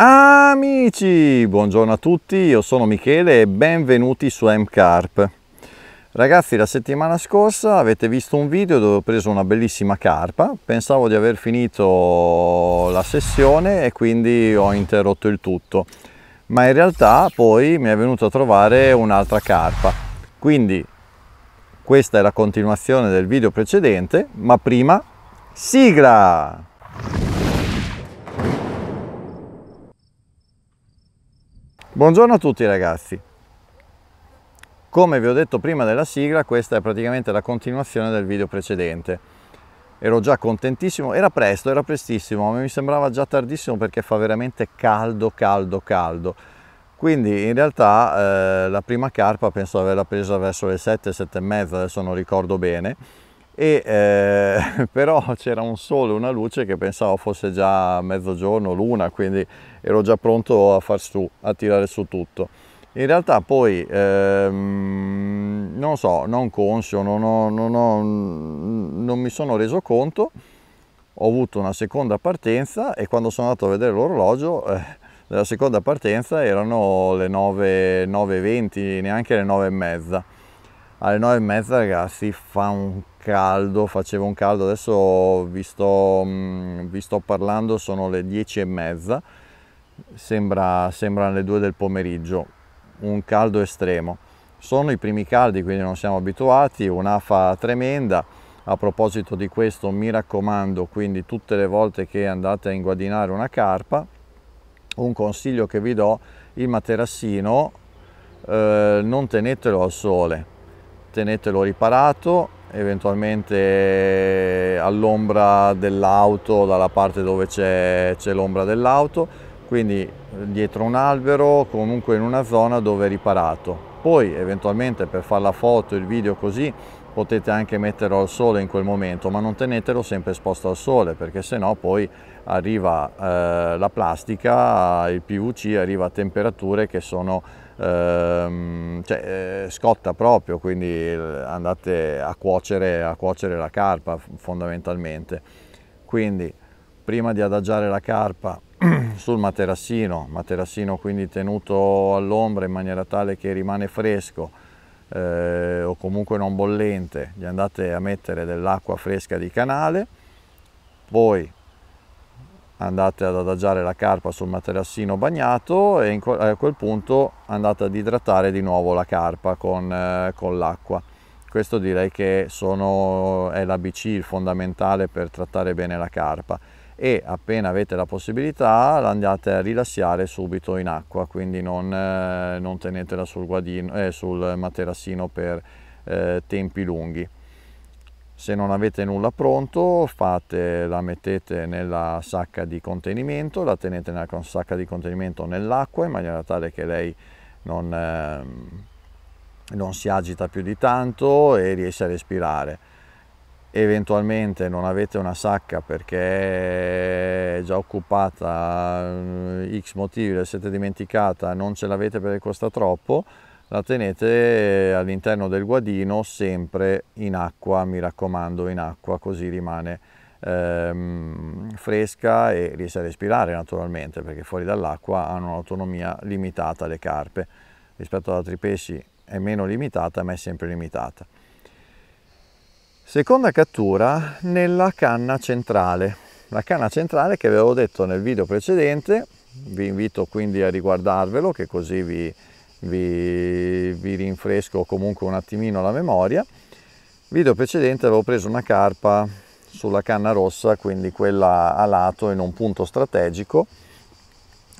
Amici, buongiorno a tutti, io sono Michele e benvenuti su MCarp. Ragazzi, la settimana scorsa avete visto un video dove ho preso una bellissima carpa, pensavo di aver finito la sessione e quindi ho interrotto il tutto, ma in realtà poi mi è venuto a trovare un'altra carpa, quindi questa è la continuazione del video precedente, ma prima sigla! Buongiorno a tutti ragazzi. Come vi ho detto prima della sigla, questa è praticamente la continuazione del video precedente. Ero già contentissimo, era presto, era prestissimo, ma mi sembrava già tardissimo perché fa veramente caldo, caldo, caldo. Quindi in realtà eh, la prima carpa penso averla presa verso le 7, 7 e mezza, adesso non ricordo bene e eh, però c'era un sole, una luce che pensavo fosse già mezzogiorno, l'una, quindi ero già pronto a far su, a tirare su tutto. In realtà poi ehm, non so, non conscio, non, ho, non, ho, non, mi sono reso conto, ho avuto una seconda partenza e quando sono andato a vedere l'orologio eh, della seconda partenza erano le 9.20, neanche le 9.30 alle 9 e mezza ragazzi fa un caldo, faceva un caldo, adesso vi sto, mm, vi sto parlando, sono le 10 e mezza, sembra, sembrano le 2 del pomeriggio, un caldo estremo. Sono i primi caldi, quindi non siamo abituati, un'afa tremenda. A proposito di questo, mi raccomando, quindi tutte le volte che andate a inguadinare una carpa, un consiglio che vi do, il materassino eh, non tenetelo al sole, tenetelo riparato eventualmente all'ombra dell'auto dalla parte dove c'è l'ombra dell'auto quindi dietro un albero comunque in una zona dove è riparato poi eventualmente per fare la foto il video così potete anche metterlo al sole in quel momento, ma non tenetelo sempre esposto al sole perché sennò poi arriva eh, la plastica, il PVC arriva a temperature che sono, ehm, cioè, eh, scotta proprio, quindi eh, andate a cuocere, a cuocere la carpa fondamentalmente. Quindi prima di adagiare la carpa sul materassino, materassino quindi tenuto all'ombra in maniera tale che rimane fresco, eh, o comunque non bollente gli andate a mettere dell'acqua fresca di canale poi andate ad adagiare la carpa sul materassino bagnato e a quel punto andate ad idratare di nuovo la carpa con, eh, con l'acqua questo direi che sono, è l'ABC il fondamentale per trattare bene la carpa e appena avete la possibilità la andate a rilassare subito in acqua, quindi non, eh, non tenetela sul, guadino, eh, sul materassino per eh, tempi lunghi. Se non avete nulla pronto fate, la mettete nella sacca di contenimento, la tenete nella sacca di contenimento nell'acqua in maniera tale che lei non, ehm, non si agita più di tanto e riesca a respirare eventualmente non avete una sacca perché è già occupata eh, x motivi la siete dimenticata non ce l'avete perché costa troppo la tenete all'interno del guadino sempre in acqua mi raccomando in acqua così rimane ehm, fresca e riesce a respirare naturalmente perché fuori dall'acqua hanno un'autonomia limitata le carpe rispetto ad altri pesci è meno limitata ma è sempre limitata Seconda cattura nella canna centrale. La canna centrale che avevo detto nel video precedente, vi invito quindi a riguardarvelo che così vi, vi, vi rinfresco comunque un attimino la memoria. Video precedente avevo preso una carpa sulla canna rossa, quindi quella a lato in un punto strategico,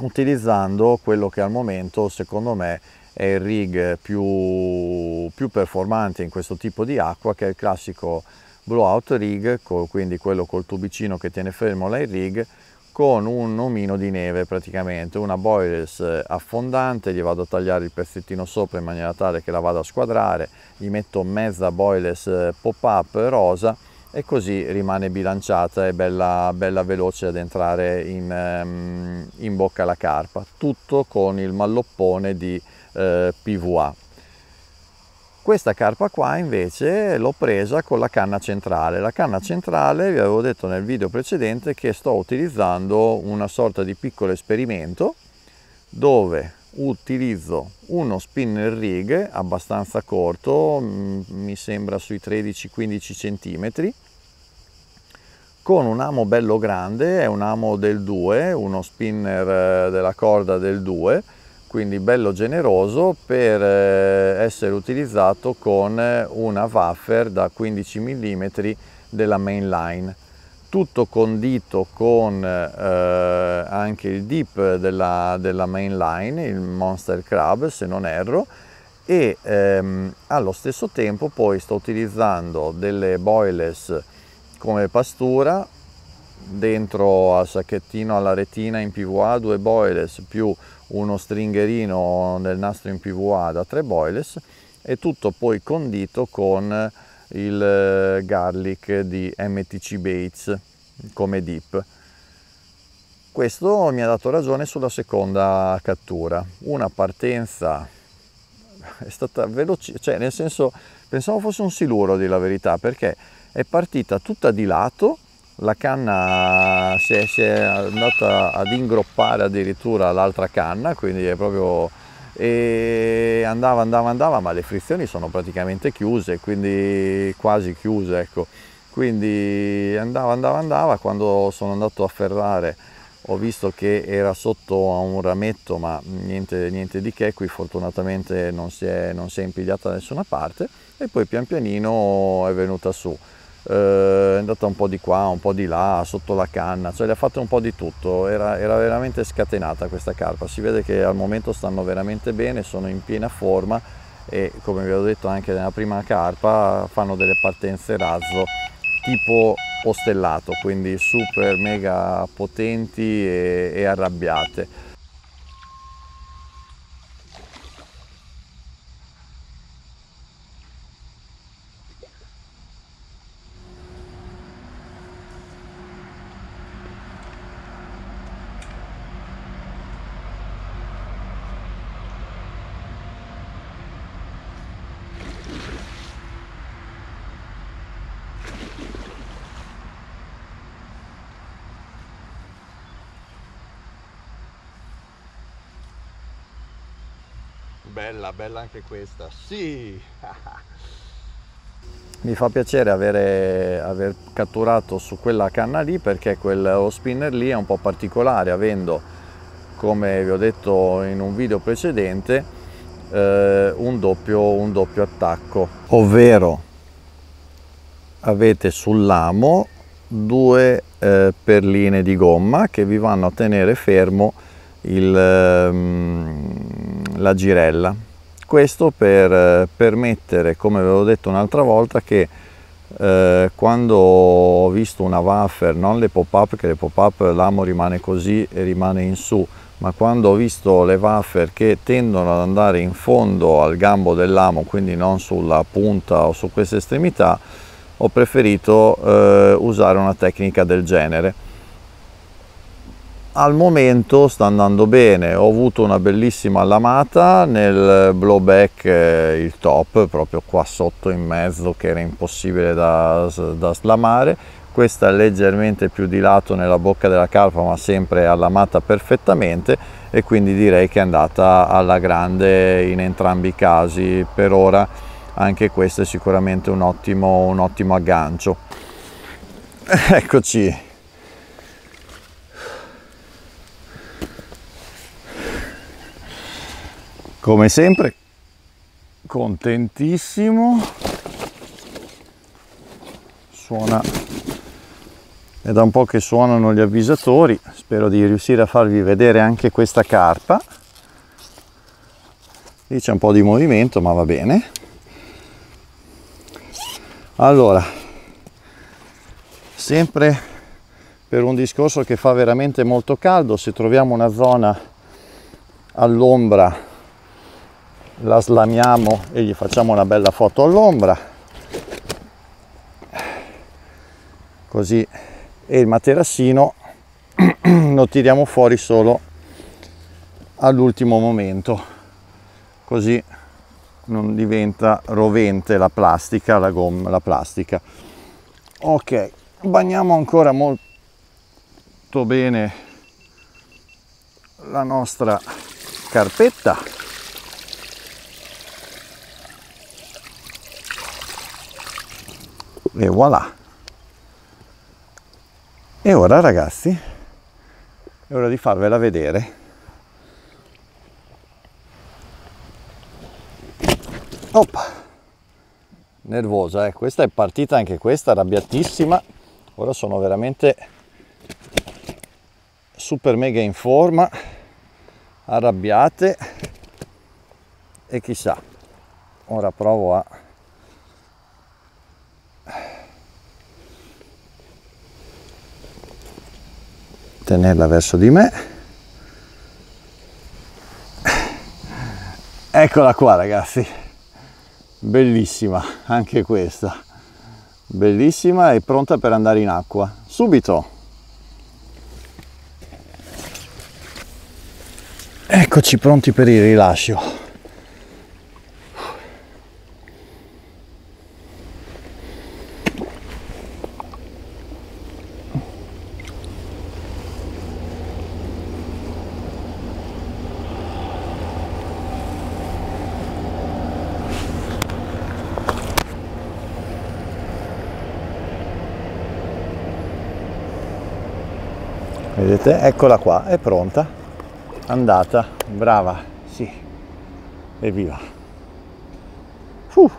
utilizzando quello che al momento secondo me è e il rig più, più performante in questo tipo di acqua che è il classico blowout rig, quindi quello col tubicino che tiene fermo l'air rig con un omino di neve praticamente, una boilers affondante, gli vado a tagliare il pezzettino sopra in maniera tale che la vado a squadrare, gli metto mezza boilers pop-up rosa e così rimane bilanciata e bella, bella veloce ad entrare in, ehm, in bocca alla carpa, tutto con il malloppone di eh, PVA. Questa carpa qua invece l'ho presa con la canna centrale. La canna centrale, vi avevo detto nel video precedente, che sto utilizzando una sorta di piccolo esperimento dove utilizzo uno spinner rig abbastanza corto, mm, mi sembra sui 13-15 cm, con un amo bello grande, è un amo del 2, uno spinner eh, della corda del 2, quindi bello generoso per eh, essere utilizzato con eh, una wafer da 15 mm della mainline tutto condito con eh, anche il dip della, della mainline il monster crab se non erro e ehm, allo stesso tempo poi sto utilizzando delle boilers come pastura dentro al sacchettino alla retina in PVA due boilers più uno stringherino nel nastro in PVA da tre boilers e tutto poi condito con il eh, garlic di MTC Bates come dip. Questo mi ha dato ragione sulla seconda cattura, una partenza è stata veloce, cioè nel senso pensavo fosse un siluro di la verità perché è partita tutta di lato la canna si è, si è andata ad ingroppare addirittura l'altra canna, quindi è proprio e andava, andava, andava, ma le frizioni sono praticamente chiuse, quindi quasi chiuse, ecco. Quindi andava, andava, andava, quando sono andato a ferrare ho visto che era sotto a un rametto, ma niente, niente di che, qui fortunatamente non si, è, non si è impigliata da nessuna parte, e poi pian pianino è venuta su eh, è andata un po' di qua, un po' di là, sotto la canna, cioè le ha fatte un po' di tutto, era, era veramente scatenata questa carpa, si vede che al momento stanno veramente bene, sono in piena forma e come vi ho detto anche nella prima carpa fanno delle partenze razzo tipo postellato, quindi super mega potenti e, e arrabbiate. bella, bella anche questa, sì! Mi fa piacere avere, aver catturato su quella canna lì perché quel spinner lì è un po' particolare, avendo, come vi ho detto in un video precedente, eh, un, doppio, un doppio attacco, ovvero avete sull'amo due eh, perline di gomma che vi vanno a tenere fermo il, um, la girella. Questo per eh, permettere, come avevo detto un'altra volta, che eh, quando ho visto una wafer, non le pop-up, che le pop-up l'amo rimane così e rimane in su, ma quando ho visto le wafer che tendono ad andare in fondo al gambo dell'amo, quindi non sulla punta o su queste estremità, ho preferito eh, usare una tecnica del genere al momento sta andando bene ho avuto una bellissima lamata nel blowback eh, il top proprio qua sotto in mezzo che era impossibile da, da slamare questa è leggermente più di lato nella bocca della carpa ma sempre allamata perfettamente e quindi direi che è andata alla grande in entrambi i casi per ora anche questo è sicuramente un ottimo, un ottimo aggancio eccoci come sempre contentissimo suona è da un po' che suonano gli avvisatori spero di riuscire a farvi vedere anche questa carpa lì c'è un po' di movimento ma va bene allora sempre per un discorso che fa veramente molto caldo se troviamo una zona all'ombra la slamiamo e gli facciamo una bella foto all'ombra così e il materassino lo tiriamo fuori solo all'ultimo momento così non diventa rovente la plastica la gomma la plastica ok bagniamo ancora molto bene la nostra carpetta e voilà e ora ragazzi è ora di farvela vedere Oppa. nervosa eh. questa è partita anche questa arrabbiatissima ora sono veramente super mega in forma arrabbiate e chissà ora provo a tenerla verso di me eccola qua ragazzi bellissima anche questa bellissima e pronta per andare in acqua subito eccoci pronti per il rilascio vedete eccola qua è pronta andata brava sì evviva uh.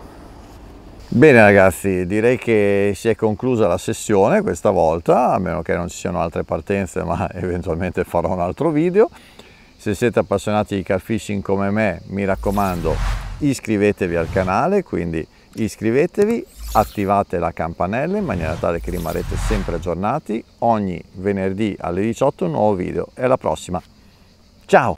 Bene ragazzi, direi che si è conclusa la sessione questa volta, a meno che non ci siano altre partenze, ma eventualmente farò un altro video. Se siete appassionati di car fishing come me, mi raccomando, iscrivetevi al canale, quindi iscrivetevi attivate la campanella in maniera tale che rimarrete sempre aggiornati. Ogni venerdì alle 18 un nuovo video e alla prossima. Ciao!